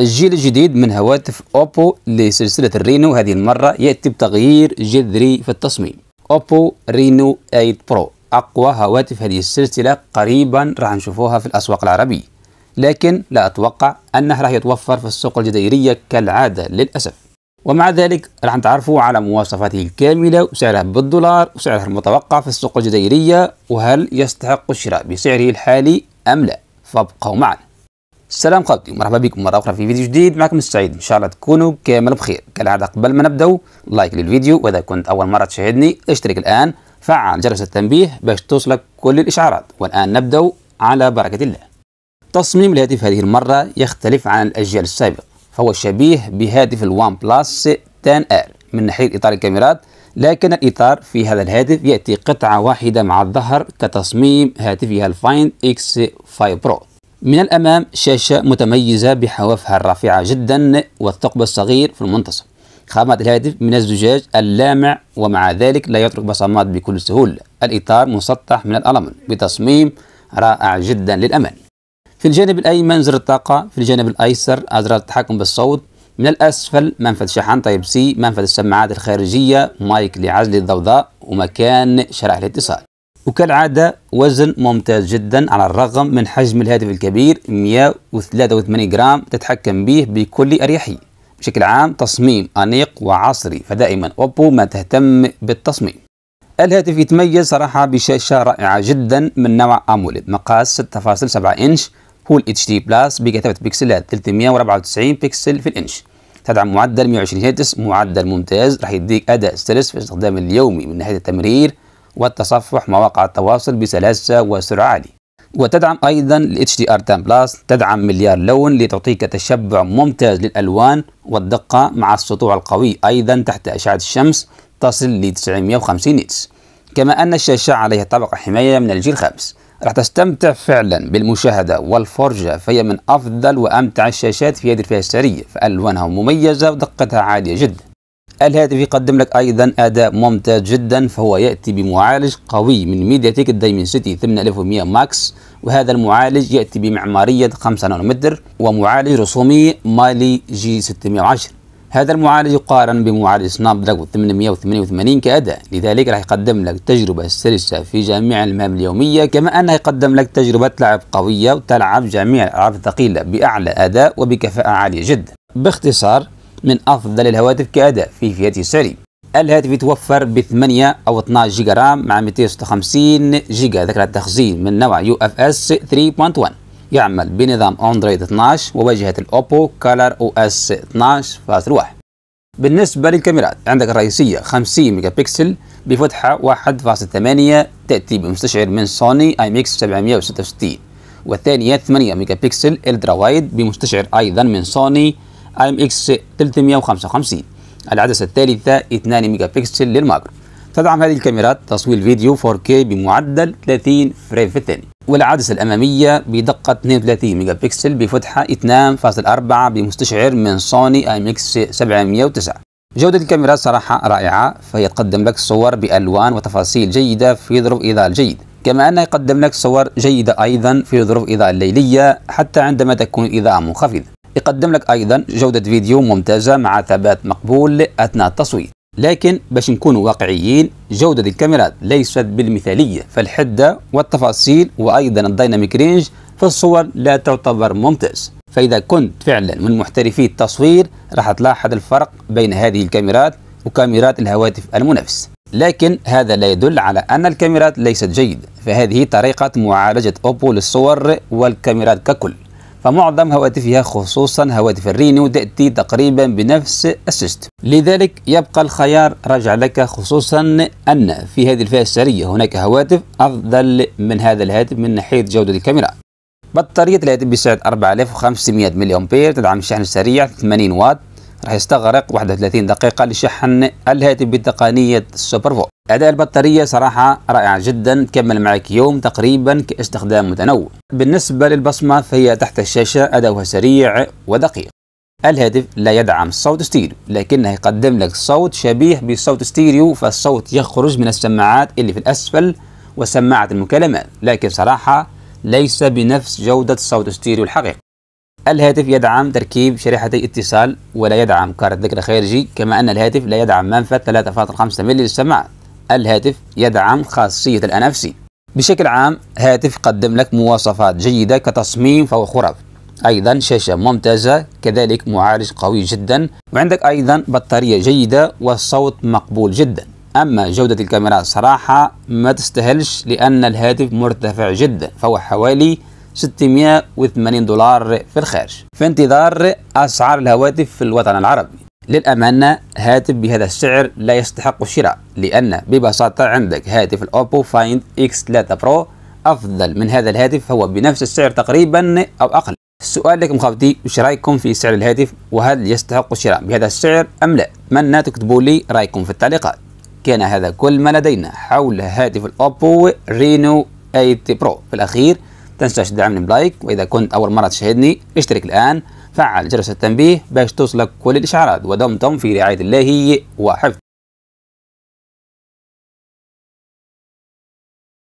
الجيل الجديد من هواتف أوبو لسلسلة الرينو هذه المرة يأتي بتغيير جذري في التصميم أوبو رينو 8 برو أقوى هواتف هذه السلسلة قريبا راح نشوفوها في الأسواق العربية لكن لا أتوقع أنها راح يتوفر في السوق الجزائرية كالعادة للأسف ومع ذلك راح نتعرفوا على مواصفاته الكاملة وسعرها بالدولار وسعرها المتوقع في السوق الجزائرية وهل يستحق الشراء بسعره الحالي أم لا فابقوا معنا السلام خالتي ومرحبا بكم مرة أخرى في فيديو جديد معكم السعيد إن شاء الله تكونوا كامل بخير كالعادة قبل ما نبدأ لايك للفيديو وإذا كنت أول مرة تشاهدني اشترك الآن فعل جرس التنبيه باش توصلك كل الإشعارات والآن نبداو على بركة الله تصميم الهاتف هذه المرة يختلف عن الأجيال السابقة فهو شبيه بهاتف الوان بلس 10 ار من ناحية إطار الكاميرات لكن الإطار في هذا الهاتف يأتي قطعة واحدة مع الظهر كتصميم هاتفها الفايند اكس 5 برو من الأمام شاشة متميزة بحوافها الرافعة جدا والثقب الصغير في المنتصف خامات الهاتف من الزجاج اللامع ومع ذلك لا يترك بصمات بكل سهولة الإطار مسطح من الألمن بتصميم رائع جدا للأمان في الجانب الأيمن زر الطاقة في الجانب الأيسر أزرار التحكم بالصوت من الأسفل منفذ شحن طيب سي منفذ السماعات الخارجية مايك لعزل الضوضاء ومكان شرائح الاتصال وكالعادة وزن ممتاز جدا على الرغم من حجم الهاتف الكبير 183 جرام تتحكم به بكل أريحية بشكل عام تصميم أنيق وعصري فدائما أوبو ما تهتم بالتصميم الهاتف يتميز صراحة بشاشة رائعة جدا من نوع أموليد مقاس 6.7 إنش هو اتش دي بلس بكثافة بكسلات 394 بكسل في الإنش تدعم معدل 120 هاتس معدل ممتاز راح يديك أداء ستريس في استخدام اليومي من ناحية التمرير والتصفح مواقع التواصل بسلاسة وسرعة عالية وتدعم أيضا ال HDR 10 بلس تدعم مليار لون لتعطيك تشبع ممتاز للألوان والدقة مع السطوع القوي أيضا تحت أشعة الشمس تصل ل 950 نيتس كما أن الشاشة عليها طبقة حماية من الجيل الخامس راح تستمتع فعلا بالمشاهدة والفرجة فهي من أفضل وأمتع الشاشات في هذه الفئة السعرية فألوانها مميزة ودقتها عالية جدا الهاتف يقدم لك أيضا أداء ممتاز جدا فهو يأتي بمعالج قوي من ميديا تيك سيتي 8100 ماكس وهذا المعالج يأتي بمعمارية 5 نانومتر ومعالج رسومي مالي جي 610 هذا المعالج يقارن بمعالج سناب دراجون 888 كأداء لذلك راح يقدم لك تجربة سلسة في جميع المهام اليومية كما أنه يقدم لك تجربة لعب قوية وتلعب جميع الألعاب الثقيلة بأعلى أداء وبكفاءة عالية جدا باختصار من أفضل الهواتف كأداء في فئة السعرية الهاتف يتوفر ب 8 أو 12 جيجا رام مع 256 جيجا ذاكرة تخزين من نوع يو اف اس 3.1 يعمل بنظام اندرويد 12 وواجهة الاوبو كالر او اس 12.1 بالنسبة للكاميرات عندك الرئيسية 50 ميجا بكسل بفتحة 1.8 تأتي بمستشعر من سوني اي ميكس 766 والثانية 8 ميجا بكسل الدرا وايد بمستشعر أيضا من سوني اي ام اكس 355 العدسة الثالثة 2 ميجا بكسل للماكرو تدعم هذه الكاميرات تصوير فيديو 4K بمعدل 30 فريم في الثانية والعدسة الأمامية بدقة 32 ميجا بكسل بفتحة 2.4 بمستشعر من سوني اي ام اكس 709 جودة الكاميرا صراحة رائعة فهي تقدم لك صور بألوان وتفاصيل جيدة في ظروف إضاءة جيد كما أنها يقدم لك صور جيدة أيضا في ظروف إضاءة ليلية حتى عندما تكون الإضاءة منخفضة يقدم لك أيضا جودة فيديو ممتازة مع ثبات مقبول أثناء التصوير لكن باش نكونوا واقعيين جودة الكاميرات ليست بالمثالية فالحدة والتفاصيل وأيضا الديناميك رينج في الصور لا تعتبر ممتاز فإذا كنت فعلا من محترفي التصوير راح تلاحظ الفرق بين هذه الكاميرات وكاميرات الهواتف المنافس لكن هذا لا يدل على أن الكاميرات ليست جيدة فهذه طريقة معالجة أوبو للصور والكاميرات ككل فمعظم هواتفها خصوصا هواتف الرينو تأتي تقريبا بنفس السيستم لذلك يبقى الخيار راجع لك خصوصا أن في هذه الفئة السعرية هناك هواتف أفضل من هذا الهاتف من ناحية جودة الكاميرا بطارية الهاتف بسعة 4500 ملي أمبير تدعم الشحن السريع 80 واط راح يستغرق 31 دقيقة لشحن الهاتف بتقنية السوبر فو أداء البطارية صراحة رائع جدا تكمل معك يوم تقريبا كاستخدام متنوع بالنسبة للبصمة فهي تحت الشاشة أداؤها سريع ودقيق الهاتف لا يدعم صوت ستيريو لكنه يقدم لك صوت شبيه بصوت ستيريو فالصوت يخرج من السماعات اللي في الأسفل وسماعة المكالمات لكن صراحة ليس بنفس جودة صوت ستيريو الحقيقي الهاتف يدعم تركيب شريحتي اتصال ولا يدعم كارت ذكرى خارجي كما أن الهاتف لا يدعم منفذ 3.5 ملي للسماعات الهاتف يدعم خاصية الأنفسي بشكل عام هاتف قدم لك مواصفات جيدة كتصميم فهو خرف أيضا شاشة ممتازة كذلك معالج قوي جدا وعندك أيضا بطارية جيدة والصوت مقبول جدا أما جودة الكاميرا صراحة ما تستهلش لأن الهاتف مرتفع جدا فهو حوالي 680 دولار في الخارج في انتظار أسعار الهواتف في الوطن العربي للأمانة هاتف بهذا السعر لا يستحق الشراء لأن ببساطة عندك هاتف الأوبو فايند إكس 3 برو أفضل من هذا الهاتف هو بنفس السعر تقريبا أو أقل السؤال لكم خوتي وش رايكم في سعر الهاتف وهل يستحق الشراء بهذا السعر أم لا أتمنى تكتبوا لي رايكم في التعليقات كان هذا كل ما لدينا حول هاتف الأوبو رينو 8 برو في الأخير تنساش تدعمني بلايك وإذا كنت أول مرة تشاهدني اشترك الآن فعل جرس التنبيه باش توصلك كل الإشعارات ودمتم في رعاية الله وحفظ